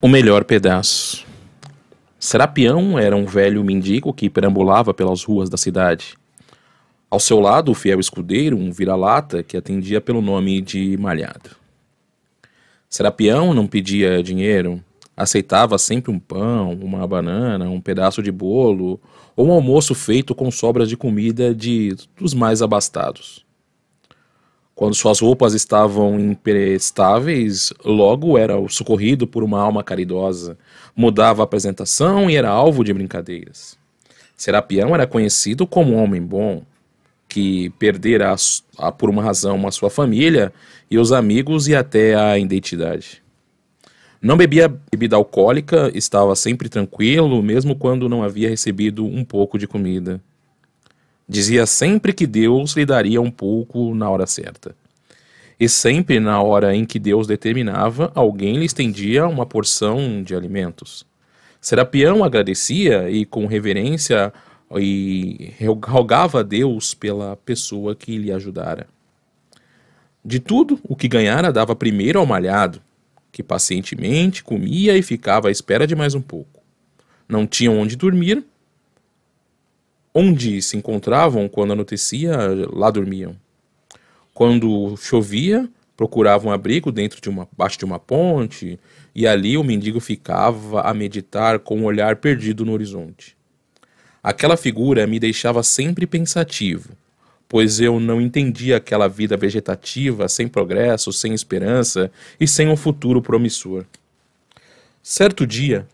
O melhor pedaço. Serapião era um velho mendigo que perambulava pelas ruas da cidade. Ao seu lado, o fiel escudeiro, um vira-lata que atendia pelo nome de Malhado. Serapião não pedia dinheiro, aceitava sempre um pão, uma banana, um pedaço de bolo ou um almoço feito com sobras de comida de dos mais abastados. Quando suas roupas estavam imprestáveis, logo era socorrido por uma alma caridosa, mudava a apresentação e era alvo de brincadeiras. Serapião era conhecido como um homem bom, que perdera a, a, por uma razão a sua família e os amigos e até a identidade. Não bebia bebida alcoólica, estava sempre tranquilo, mesmo quando não havia recebido um pouco de comida. Dizia sempre que Deus lhe daria um pouco na hora certa. E sempre na hora em que Deus determinava, alguém lhe estendia uma porção de alimentos. Serapião agradecia e com reverência e rogava a Deus pela pessoa que lhe ajudara. De tudo, o que ganhara dava primeiro ao malhado, que pacientemente comia e ficava à espera de mais um pouco. Não tinham onde dormir, onde se encontravam quando anoitecia, lá dormiam. Quando chovia, procuravam abrigo dentro de uma baixo de uma ponte, e ali o mendigo ficava a meditar com o um olhar perdido no horizonte. Aquela figura me deixava sempre pensativo, pois eu não entendia aquela vida vegetativa sem progresso, sem esperança e sem um futuro promissor. Certo dia,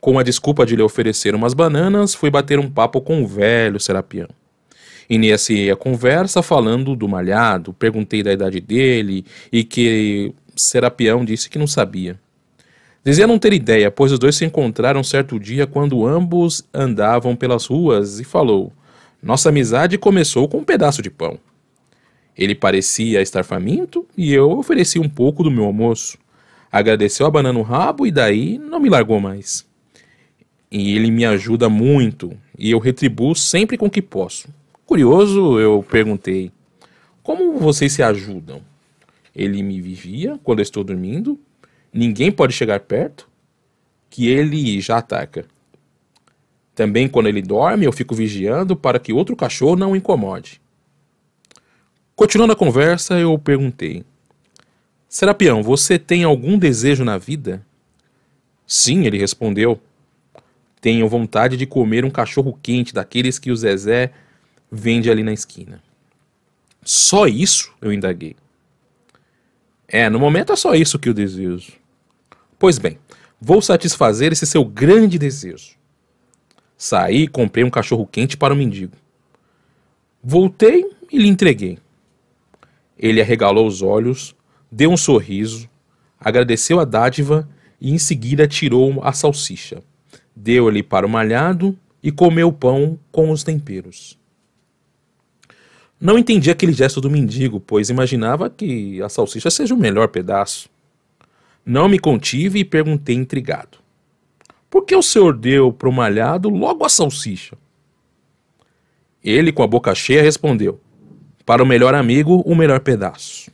com a desculpa de lhe oferecer umas bananas, fui bater um papo com o velho Serapião. Iniciei a conversa falando do malhado, perguntei da idade dele e que Serapião disse que não sabia. Dizia não ter ideia, pois os dois se encontraram certo dia quando ambos andavam pelas ruas e falou: Nossa amizade começou com um pedaço de pão. Ele parecia estar faminto e eu ofereci um pouco do meu almoço. Agradeceu a banana no rabo e daí não me largou mais e ele me ajuda muito e eu retribuo sempre com o que posso. Curioso, eu perguntei: Como vocês se ajudam? Ele me vigia quando eu estou dormindo, ninguém pode chegar perto, que ele já ataca. Também quando ele dorme, eu fico vigiando para que outro cachorro não o incomode. Continuando a conversa, eu perguntei: Serapião, você tem algum desejo na vida? Sim, ele respondeu tenho vontade de comer um cachorro quente daqueles que o Zezé vende ali na esquina. Só isso? Eu indaguei. É, no momento é só isso que eu desejo. Pois bem, vou satisfazer esse seu grande desejo. Saí e comprei um cachorro quente para o mendigo. Voltei e lhe entreguei. Ele arregalou os olhos, deu um sorriso, agradeceu a dádiva e em seguida tirou a salsicha deu-lhe para o malhado e comeu o pão com os temperos. Não entendi aquele gesto do mendigo, pois imaginava que a salsicha seja o melhor pedaço. Não me contive e perguntei intrigado: Por que o senhor deu para o malhado logo a salsicha? Ele, com a boca cheia, respondeu: Para o melhor amigo, o melhor pedaço.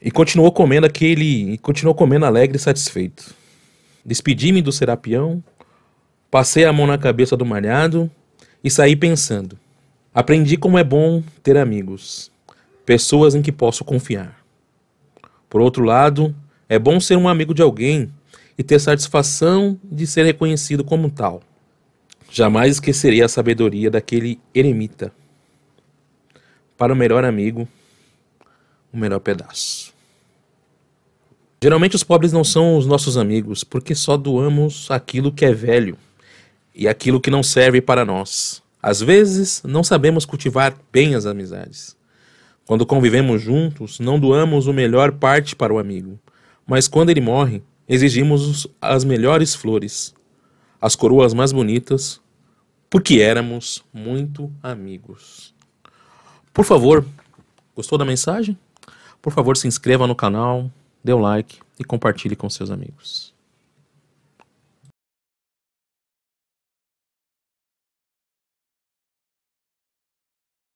E continuou comendo aquele. continuou comendo alegre e satisfeito. Despedi-me do serapião, passei a mão na cabeça do malhado e saí pensando. Aprendi como é bom ter amigos, pessoas em que posso confiar. Por outro lado, é bom ser um amigo de alguém e ter satisfação de ser reconhecido como tal. Jamais esquecerei a sabedoria daquele eremita. Para o melhor amigo, o melhor pedaço. Geralmente os pobres não são os nossos amigos, porque só doamos aquilo que é velho e aquilo que não serve para nós. Às vezes, não sabemos cultivar bem as amizades. Quando convivemos juntos, não doamos o melhor parte para o amigo, mas quando ele morre, exigimos as melhores flores, as coroas mais bonitas, porque éramos muito amigos. Por favor, gostou da mensagem? Por favor, se inscreva no canal, dê o like e compartilhe com seus amigos.